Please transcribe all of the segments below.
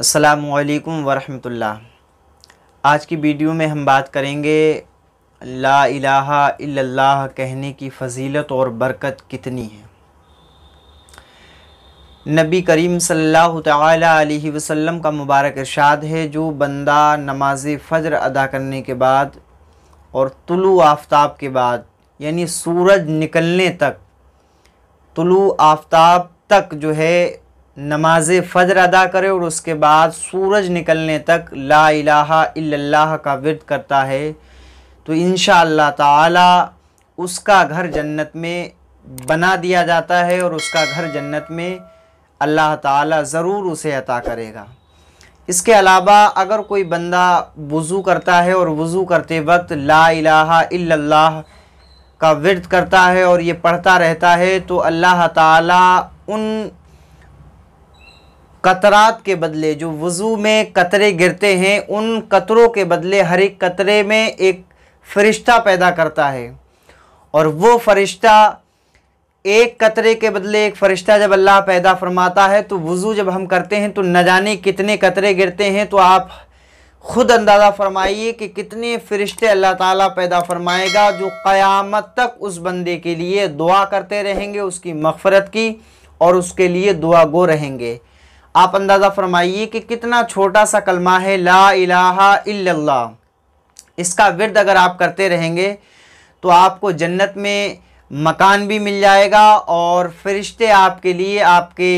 असलकम वरहमतुल्लाह आज की वीडियो में हम बात करेंगे ला इलाहा कहने की फजीलत और बरकत कितनी है नबी करीम सल्लल्लाहु अलैहि वसल्लम का मुबारक इरशाद है जो बंदा नमाज फ़जर अदा करने के बाद और तुलु आफ्ताब के बाद यानी सूरज निकलने तक तुलु आफ्ताब तक जो है नमाज फ़जर अदा करे और उसके बाद सूरज निकलने तक ला इलाहा का विद करता है तो इन ताला उसका घर जन्नत में बना दिया जाता है और उसका घर जन्नत में अल्लाह ताला ज़रूर उसे अता करेगा इसके अलावा अगर कोई बंदा वज़ू करता है और वज़ू करते वक्त ला इलाहा इल्लल्लाह का विद करता है और ये पढ़ता रहता है तो अल्लाह ताला उन कतरात के बदले जो वज़ू में कतरे गिरते हैं उन कतरों के बदले हर एक कतरे में एक फ़रिश्ता पैदा करता है और वो फ़रिश्ता एक कतरे के बदले एक फ़रिश्ता जब अल्लाह पैदा फरमाता है तो वज़ू जब हम करते हैं तो न जाने कितने कतरे गिरते हैं तो आप ख़ुद अंदाज़ा फरमाइए कि कितने फ़रिश्ते अल्लाह ताला पैदा फरमाएगा जो क़यामत तक उस बंदे के लिए दुआ करते रहेंगे उसकी मफ़रत की और उसके लिए दुआ गो रहेंगे आप अंदाज़ा फरमाइए कि कितना छोटा सा कलमा है ला इलाहा इल्लल्लाह इसका विरद अगर आप करते रहेंगे तो आपको जन्नत में मकान भी मिल जाएगा और फरिश्ते आपके लिए आपके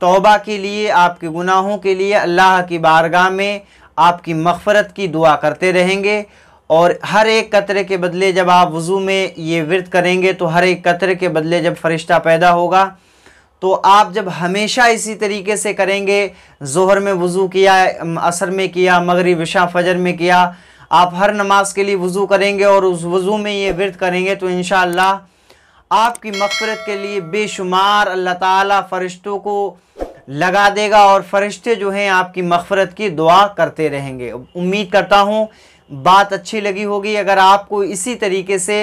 तौबा के लिए आपके गुनाहों के लिए अल्लाह की बारगाह में आपकी मफ़रत की दुआ करते रहेंगे और हर एक कतरे के बदले जब आप वज़ू में ये विरद करेंगे तो हर एक कतरे के बदले जब फरिश्ता पैदा होगा तो आप जब हमेशा इसी तरीके से करेंगे जोहर में वज़ू किया असर में किया मगरी विशा फजर में किया आप हर नमाज के लिए वज़ू करेंगे और उस वज़ू में ये व्रत करेंगे तो इन आपकी मफ़रत के लिए बेशुमार अल्लाह ताला फ़रिश्तों को लगा देगा और फरिश्ते जो हैं आपकी मफ़रत की दुआ करते रहेंगे उम्मीद करता हूँ बात अच्छी लगी होगी अगर आपको इसी तरीके से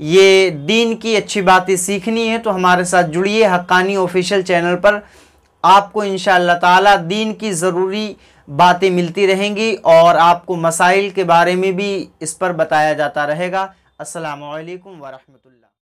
ये दीन की अच्छी बातें सीखनी है तो हमारे साथ जुड़िए हक्कानी ऑफिशियल चैनल पर आपको इन ताला दीन की ज़रूरी बातें मिलती रहेंगी और आपको मसाइल के बारे में भी इस पर बताया जाता रहेगा असलकम वरहमल